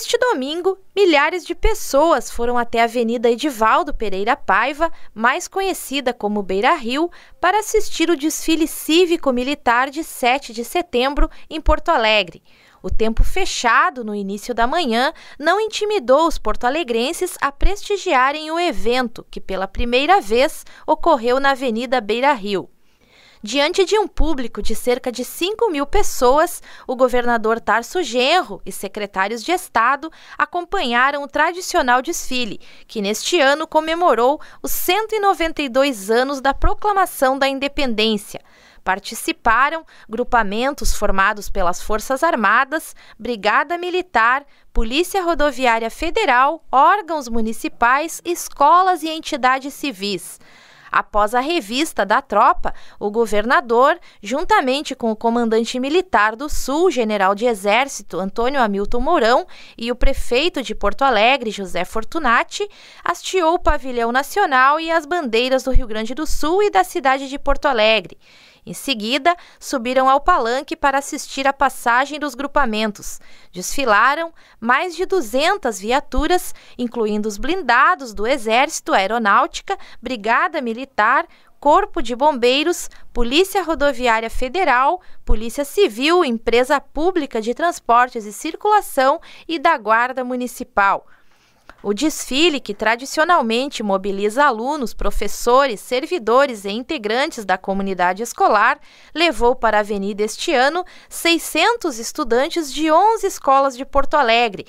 Neste domingo, milhares de pessoas foram até a Avenida Edivaldo Pereira Paiva, mais conhecida como Beira Rio, para assistir o desfile cívico-militar de 7 de setembro em Porto Alegre. O tempo fechado no início da manhã não intimidou os porto-alegrenses a prestigiarem o evento, que pela primeira vez ocorreu na Avenida Beira Rio. Diante de um público de cerca de 5 mil pessoas, o governador Tarso Genro e secretários de Estado acompanharam o tradicional desfile, que neste ano comemorou os 192 anos da proclamação da independência. Participaram grupamentos formados pelas Forças Armadas, Brigada Militar, Polícia Rodoviária Federal, órgãos municipais, escolas e entidades civis. Após a revista da tropa, o governador, juntamente com o comandante militar do Sul, general de Exército Antônio Hamilton Mourão e o prefeito de Porto Alegre, José Fortunati, hasteou o pavilhão nacional e as bandeiras do Rio Grande do Sul e da cidade de Porto Alegre. Em seguida, subiram ao palanque para assistir à passagem dos grupamentos. Desfilaram mais de 200 viaturas, incluindo os blindados do Exército, Aeronáutica, Brigada Militar, Corpo de Bombeiros, Polícia Rodoviária Federal, Polícia Civil, Empresa Pública de Transportes e Circulação e da Guarda Municipal. O desfile, que tradicionalmente mobiliza alunos, professores, servidores e integrantes da comunidade escolar, levou para a avenida este ano 600 estudantes de 11 escolas de Porto Alegre,